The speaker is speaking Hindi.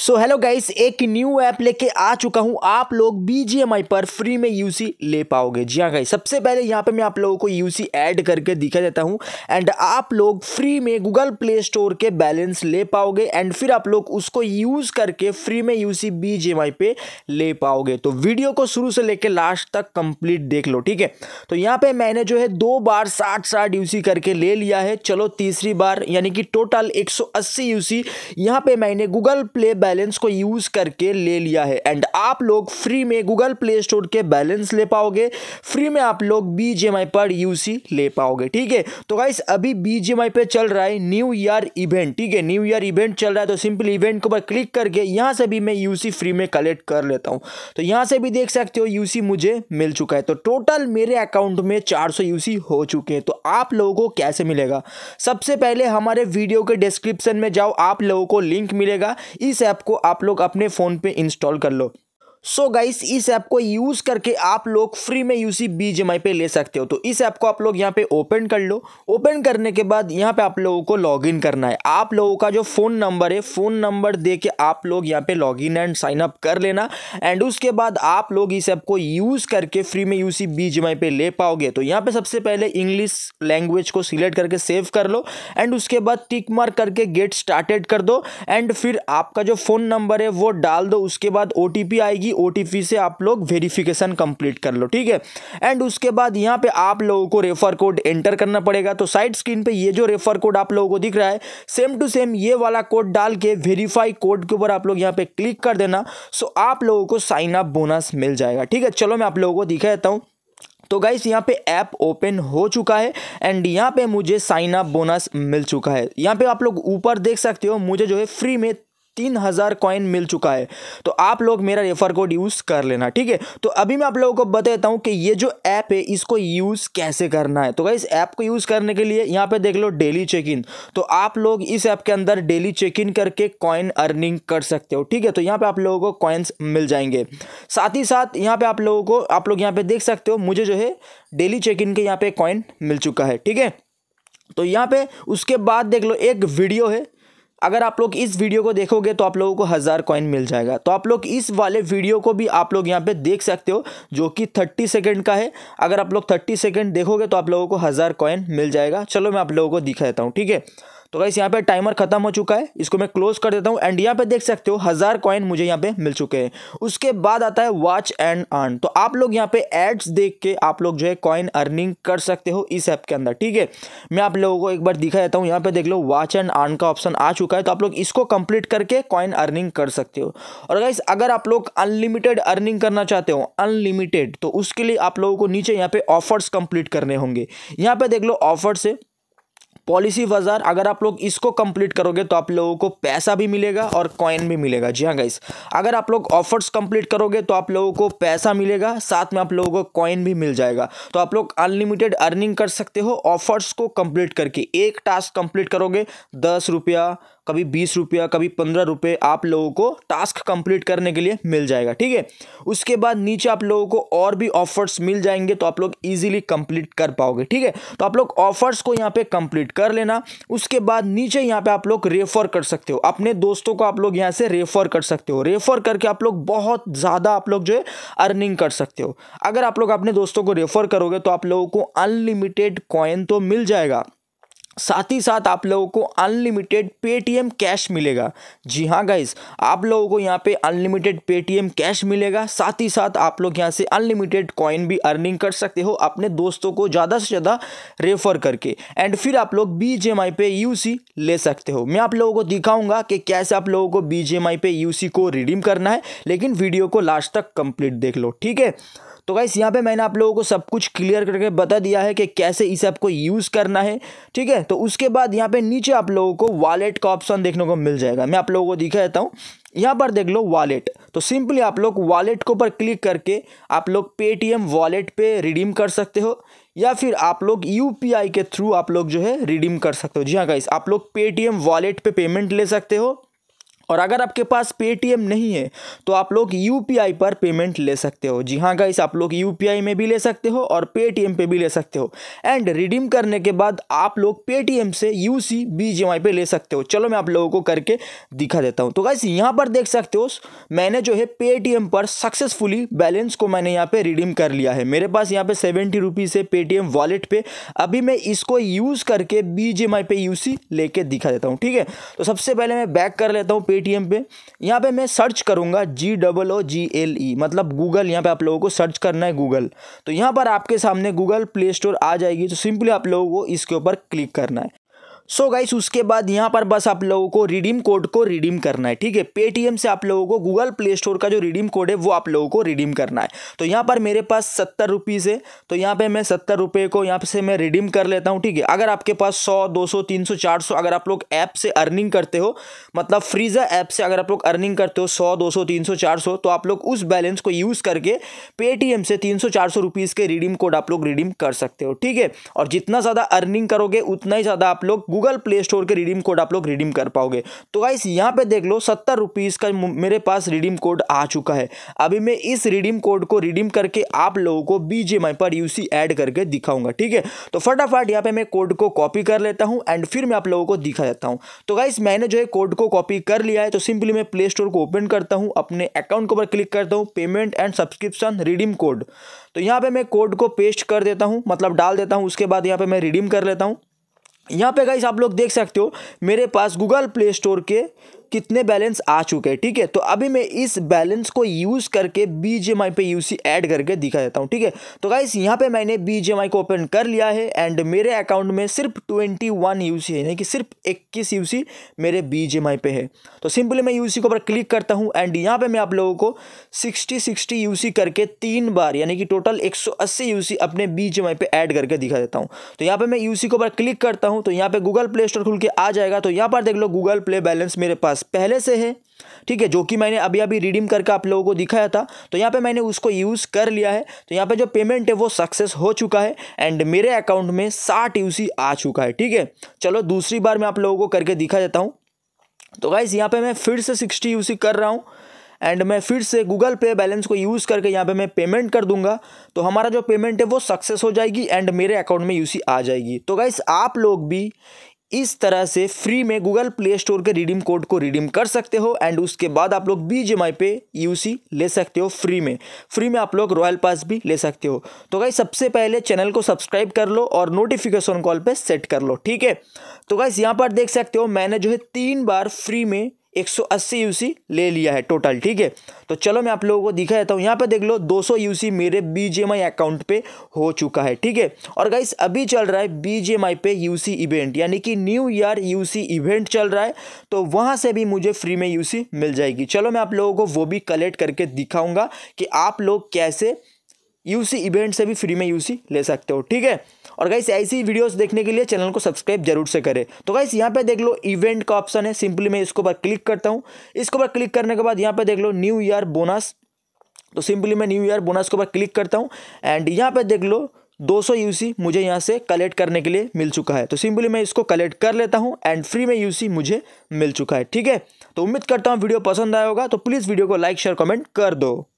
सो हेलो गाइस एक न्यू ऐप लेके आ चुका हूँ आप लोग बी पर फ्री में यूसी ले पाओगे जी हाँ गाइस सबसे पहले यहाँ पे मैं आप लोगों को यूसी ऐड करके दिखा देता हूँ एंड आप लोग फ्री में गूगल प्ले स्टोर के बैलेंस ले पाओगे एंड फिर आप लोग उसको यूज़ करके फ्री में यूसी बीजेएमआई पे ले पाओगे तो वीडियो को शुरू से लेकर लास्ट तक कंप्लीट देख लो ठीक है तो यहाँ पर मैंने जो है दो बार साठ साठ यू करके ले लिया है चलो तीसरी बार यानी कि टोटल एक सौ अस्सी यूसी पर मैंने गूगल प्ले बैलेंस को यूज़ करके ले लिया है एंड आप लोग फ्री में गूगल प्ले स्टोर के बैलेंस ले पाओगे फ्री में आप लोग बी पर यू ले पाओगे ठीक है तो गाइस अभी बी पे चल रहा है न्यू ईयर इवेंट ठीक है न्यू ईयर इवेंट चल रहा है तो सिंपल इवेंट को क्लिक करके यहाँ से भी मैं यू फ्री में कलेक्ट कर लेता हूँ तो यहाँ से भी देख सकते हो यू मुझे मिल चुका है तो टोटल मेरे अकाउंट में चार सौ हो चुके हैं तो आप लोगों को कैसे मिलेगा सबसे पहले हमारे वीडियो के डिस्क्रिप्शन में जाओ आप लोगों को लिंक मिलेगा इस ऐप ऐप को आप लोग अपने फ़ोन पे इंस्टॉल कर लो सो so गाइस इस ऐप को यूज़ करके आप लोग फ्री में यू सी बी पे ले सकते हो तो इस ऐप को आप लोग यहाँ पे ओपन कर लो ओपन करने के बाद यहाँ पे आप लोगों को लॉगिन करना है आप लोगों का जो फ़ोन नंबर है फ़ोन नंबर दे के आप लोग यहाँ पे लॉगिन एंड साइन अप कर लेना एंड उसके बाद आप लोग इस ऐप को यूज़ करके फ्री में यू सी बी पे ले पाओगे तो यहाँ पर सबसे पहले इंग्लिश लैंग्वेज को सिलेक्ट करके सेव कर लो एंड उसके बाद टिक मार करके गेट स्टार्टेड कर दो एंड फिर आपका जो फ़ोन नंबर है वो डाल दो उसके बाद ओ आएगी ओ से आप लोग वेरीफिकेशन कंप्लीट कर लो ठीक है एंड उसके बाद यहाँ पे आप लोगों को रेफर कोड एंटर करना पड़ेगा तो साइड स्क्रीन पे ये जो रेफर कोड आप लोगों को दिख रहा है सेम टू सेम ये वाला कोड डाल के वेरीफाई कोड के ऊपर आप लोग यहाँ पे क्लिक कर देना सो आप लोगों को साइन अप बोनस मिल जाएगा ठीक है चलो मैं आप लोगों को दिखा देता हूँ तो गाइस यहाँ पे ऐप ओपन हो चुका है एंड यहाँ पे मुझे साइन अप बोनस मिल चुका है यहाँ पे आप लोग ऊपर देख सकते हो मुझे जो है फ्री में तीन हज़ार कॉइन मिल चुका है तो आप लोग मेरा रेफर कोड यूज़ कर लेना ठीक है तो अभी मैं आप लोगों को बताता हूँ कि ये जो ऐप है इसको यूज़ कैसे करना है तो गाइस ऐप को यूज़ करने के लिए यहाँ पे देख लो डेली चेक इन तो आप लोग इस ऐप के अंदर डेली चेक इन करके कॉइन अर्निंग कर सकते हो ठीक है तो यहाँ पर आप लोगों को कॉइन्स मिल जाएंगे साथ ही साथ यहाँ पर आप लोगों को आप लोग यहाँ पर देख सकते हो मुझे जो है डेली चेक इन के यहाँ पर कॉइन मिल चुका है ठीक है तो यहाँ पे उसके बाद देख लो एक वीडियो है अगर आप लोग इस वीडियो को देखोगे तो आप लोगों को हज़ार कॉइन मिल जाएगा तो आप लोग इस वाले वीडियो को भी आप लोग यहाँ पे देख सकते हो जो कि थर्टी सेकेंड का है अगर आप लोग थर्टी सेकेंड देखोगे तो आप लोगों को हज़ार कॉइन मिल जाएगा चलो मैं आप लोगों को दिखा देता हूँ ठीक है तो गाइस यहाँ पे टाइमर खत्म हो चुका है इसको मैं क्लोज कर देता हूँ एंड यहाँ पे देख सकते हो हज़ार कॉइन मुझे यहाँ पे मिल चुके हैं उसके बाद आता है वॉच एंड अर्न तो आप लोग यहाँ पे एड्स देख के आप लोग जो है कॉइन अर्निंग कर सकते हो इस ऐप के अंदर ठीक है मैं आप लोगों को एक बार दिखा देता हूँ यहाँ पे देख लो वॉच एंड अर्न का ऑप्शन आ चुका है तो आप लोग इसको कंप्लीट करके कॉइन अर्निंग कर सकते हो और गाइस अगर आप लोग अनलिमिटेड अर्निंग करना चाहते हो अनलिमिटेड तो उसके लिए आप लोगों को नीचे यहाँ पे ऑफर्स कंप्लीट करने होंगे यहाँ पे देख लो ऑफर्स है पॉलिसी बाजार अगर आप लोग इसको कंप्लीट करोगे तो आप लोगों को पैसा भी मिलेगा और कॉइन भी मिलेगा जी हाँ गाइस अगर आप लोग ऑफर्स कंप्लीट करोगे तो आप लोगों को पैसा मिलेगा साथ में आप लोगों को कॉइन भी मिल जाएगा तो आप लोग अनलिमिटेड अर्निंग कर सकते हो ऑफर्स को कंप्लीट करके एक टास्क कंप्लीट करोगे दस रुपया कभी बीस रुपया कभी पंद्रह रुपये आप लोगों को टास्क कंप्लीट करने के लिए मिल जाएगा ठीक है उसके बाद नीचे आप लोगों को और भी ऑफर्स मिल जाएंगे तो आप लोग ईजिली कंप्लीट कर पाओगे ठीक है तो आप लोग ऑफर्स को यहाँ पे कंप्लीट कर लेना उसके बाद नीचे यहाँ पे आप लोग रेफर कर सकते हो अपने दोस्तों को आप लोग यहाँ से रेफर कर सकते हो रेफर करके आप लोग बहुत ज़्यादा आप लोग जो है अर्निंग कर सकते हो अगर आप लोग अपने दोस्तों को रेफर करोगे तो आप लोगों को अनलिमिटेड कॉइन तो मिल जाएगा साथ ही साथ आप लोगों को अनलिमिटेड पेटीएम कैश मिलेगा जी हाँ गाइज आप लोगों को यहाँ पे अनलिमिटेड पेटीएम कैश मिलेगा साथ ही साथ आप लोग यहाँ से अनलिमिटेड कॉइन भी अर्निंग कर सकते हो अपने दोस्तों को ज़्यादा से ज़्यादा रेफर करके एंड फिर आप लोग बी जे एम आई पे यू सी ले सकते हो मैं आप लोगों को दिखाऊँगा कि कैसे आप लोगों को बी जे एम आई पे यू सी को रिडीम करना है लेकिन वीडियो को लास्ट तक कम्प्लीट देख लो ठीक है तो गाइस यहाँ पे मैंने आप लोगों को सब कुछ क्लियर करके बता दिया है कि कैसे इस ऐप को यूज़ करना है ठीक है तो उसके बाद यहाँ पे नीचे आप लोगों को वॉलेट का ऑप्शन देखने को मिल जाएगा मैं आप लोगों को दिखा देता हूँ यहाँ पर देख लो वॉलेट तो सिंपली आप लोग वॉलेट के ऊपर क्लिक करके आप लोग पेटीएम वॉलेट पे रिडीम कर सकते हो या फिर आप लोग यू के थ्रू आप लोग जो है रिडीम कर सकते हो जी हाँ गाइस आप लोग पेटीएम वॉलेट पे पेमेंट ले सकते हो और अगर आपके पास पेटीएम नहीं है तो आप लोग यू पर पेमेंट ले सकते हो जी हाँ का आप लोग यू में भी ले सकते हो और पेटीएम पे भी ले सकते हो एंड रिडीम करने के बाद आप लोग पेटीएम से यू सी पे ले सकते हो चलो मैं आप लोगों को करके दिखा देता हूँ तो गाइस यहाँ पर देख सकते हो मैंने जो है पेटीएम पर सक्सेसफुली बैलेंस को मैंने यहाँ पर रिडीम कर लिया है मेरे पास यहाँ पर सेवेंटी रुपीज़ है पेटीएम वॉलेट पर अभी मैं इसको यूज़ करके बी पे यू लेके दिखा देता हूँ ठीक है तो सबसे पहले मैं बैक कर लेता हूँ पेटीएम पे यहाँ पे मैं सर्च करूँगा जी double O G L E मतलब गूगल यहाँ पे आप लोगों को सर्च करना है गूगल तो यहाँ पर आपके सामने गूगल प्ले स्टोर आ जाएगी तो सिंपली आप लोगों को इसके ऊपर क्लिक करना है सो so गाइस उसके बाद यहाँ पर बस आप लोगों को रिडीम कोड को रिडीम करना है ठीक है पेटीएम से आप लोगों को गूगल प्ले स्टोर का जो रिडीम कोड है वो आप लोगों को रिडीम करना है तो यहाँ पर मेरे पास सत्तर रुपीज़ है तो यहाँ पे मैं सत्तर रुपये को यहाँ से मैं रिडीम कर लेता हूँ ठीक है अगर आपके पास सौ दो सौ तीन सौ चार सौ अगर आप लोग ऐप से अर्निंग करते हो मतलब फ्रीजा ऐप से अगर आप लोग अर्निंग करते हो सौ दो सौ तीन सौ चार सौ तो आप लोग उस बैलेंस को यूज़ करके पेटीएम से तीन सौ चार सौ रुपीज़ के रिडीम कोड आप लोग रिडीम कर सकते हो ठीक है और जितना ज़्यादा अर्निंग करोगे उतना ही ज़्यादा आप लोग गूगल प्ले स्टोर के रिडीम कोड आप लोग रिडीम कर पाओगे तो गाइस यहाँ पे देख लो सत्तर रुपीज़ का मेरे पास रिडीम कोड आ चुका है अभी मैं इस रिडीम कोड को रिडीम करके आप लोगों को बीजेमाई पर सी ऐड करके दिखाऊंगा ठीक है तो फटाफट यहाँ पे मैं कोड को कॉपी कर लेता हूँ एंड फिर मैं आप लोगों को दिखा देता हूँ तो गाइस मैंने जो है कोड को कॉपी कर लिया है तो सिंपली मैं प्ले स्टोर को ओपन करता हूँ अपने अकाउंट के ऊपर क्लिक करता हूँ payment and subscription redeem code तो यहाँ पे मैं कोड को पेस्ट कर देता हूँ मतलब डाल देता हूँ उसके बाद यहाँ पे मैं रिडीम कर लेता हूँ यहाँ पे गाइस आप लोग देख सकते हो मेरे पास गूगल प्ले स्टोर के कितने बैलेंस आ चुके हैं ठीक है तो अभी मैं इस बैलेंस को यूज़ करके बी जे पे यू ऐड करके दिखा देता हूँ ठीक है तो गाइस यहाँ पे मैंने बी जे को ओपन कर लिया है एंड मेरे अकाउंट में सिर्फ ट्वेंटी वन यू है यानी कि सिर्फ इक्कीस यू मेरे बी जे पे है तो सिंपली मैं यू को ऊपर क्लिक करता हूँ एंड यहाँ पर मैं आप लोगों को सिक्सटी सिक्सटी यू करके तीन बार यानी कि टोटल एक सौ अस्सी यू अपने बी पे ऐड करके दिखा देता हूँ तो यहाँ पर मैं यू को ऊपर क्लिक करता हूँ तो यहाँ पर गूगल प्ले स्टोर खुल के आ जाएगा तो यहाँ पर देख लो गूगल प्ले बैलेंस मेरे पास पास पहले से है ठीक है जो कि मैंने अभी अभी रिडीम करके आप लोगों को दिखाया था तो यहाँ पे मैंने उसको यूज़ कर लिया है तो यहाँ पे जो पेमेंट है वो सक्सेस हो चुका है एंड मेरे अकाउंट में साठ यू आ चुका है ठीक है चलो दूसरी बार मैं आप लोगों को करके दिखा देता हूँ तो गाइज़ यहाँ पर मैं फिर से सिक्सटी यू कर रहा हूँ एंड मैं फिर से गूगल पे बैलेंस को यूज़ करके यहाँ पे मैं पेमेंट कर दूंगा तो हमारा जो पेमेंट है वो सक्सेस हो जाएगी एंड मेरे अकाउंट में यूसी आ जाएगी तो गाइस आप लोग भी इस तरह से फ्री में गूगल प्ले स्टोर के रिडीम कोड को रिडीम कर सकते हो एंड उसके बाद आप लोग बी पे यूसी ले सकते हो फ्री में फ्री में आप लोग रॉयल पास भी ले सकते हो तो गाइस सबसे पहले चैनल को सब्सक्राइब कर लो और नोटिफिकेशन कॉल पे सेट कर लो ठीक है तो गाइस यहाँ पर देख सकते हो मैंने जो है तीन बार फ्री में 180 यूसी ले लिया है टोटल ठीक है तो चलो मैं आप लोगों को दिखा देता हूँ यहाँ पे देख लो 200 यूसी मेरे बीजेएमआई अकाउंट पे हो चुका है ठीक है और गाइस अभी चल रहा है बीजेएमआई पे यूसी इवेंट यानी कि न्यू ईयर यूसी इवेंट चल रहा है तो वहाँ से भी मुझे फ्री में यूसी मिल जाएगी चलो मैं आप लोगों को वो भी कलेक्ट करके दिखाऊँगा कि आप लोग कैसे यू इवेंट से भी फ्री में यू ले सकते हो ठीक है और गाइस ऐसी वीडियोस देखने के लिए चैनल को सब्सक्राइब जरूर से करें तो गाइस यहाँ पे देख लो इवेंट का ऑप्शन है सिंपली मैं इसको ऊपर क्लिक करता हूँ इसको ऊपर क्लिक करने के बाद यहाँ पे देख लो न्यू ईयर बोनस तो सिंपली मैं न्यू ईयर बोनस के ऊपर क्लिक करता हूँ एंड यहाँ पर देख लो 200 यूसी मुझे यहाँ से कलेक्ट करने के लिए मिल चुका है तो सिंपली मैं इसको कलेक्ट कर लेता हूँ एंड फ्री में यूसी मुझे मिल चुका है ठीक है तो उम्मीद करता हूँ वीडियो पसंद आया होगा तो प्लीज़ वीडियो को लाइक शेयर कमेंट कर दो